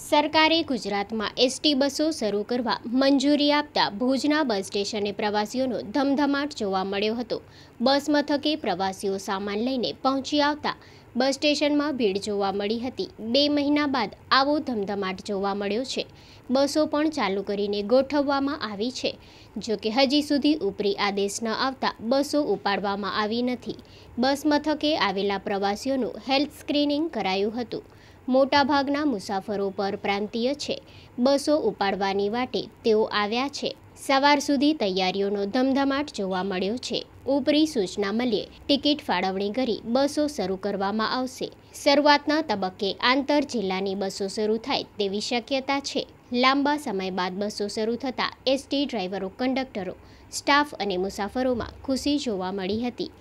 સરકારે ગુજરાતમાં એસટી બસો શરૂ કરવા મંજૂરી આપતા ભુજના બસ સ્ટેશને પ્રવાસીઓનો ધમધમાટ જોવા મળ્યો હતો બસ મથકે પ્રવાસીઓ સામાન લઈને પહોંચી આવતા બસ સ્ટેશનમાં ભીડ જોવા મળી હતી બે મહિના બાદ આવો ધમધમાટ જોવા મળ્યો છે બસો પણ ચાલુ કરીને ગોઠવવામાં આવી છે જો કે હજી સુધી ઉપરી આદેશ ન આવતા બસો ઉપાડવામાં આવી નથી બસ મથકે આવેલા પ્રવાસીઓનું હેલ્થ સ્ક્રીનિંગ કરાયું હતું મોટાભાગના મુસાફરો પર પ્રાંતીય છે બસો ઉપાડવાની વાટે તેઓ આવ્યા છે સવાર સુધી તૈયારીઓનો ધમધમાટ જોવા મળ્યો છે ઉપરી સૂચના મળીએ ટિકિટ ફાળવણી કરી બસો શરૂ કરવામાં આવશે શરૂઆતના તબક્કે આંતર જિલ્લાની બસો શરૂ થાય તેવી શક્યતા છે લાંબા સમય બાદ બસો શરૂ થતાં એસટી ડ્રાઈવરો કંડક્ટરો સ્ટાફ અને મુસાફરોમાં ખુશી જોવા મળી હતી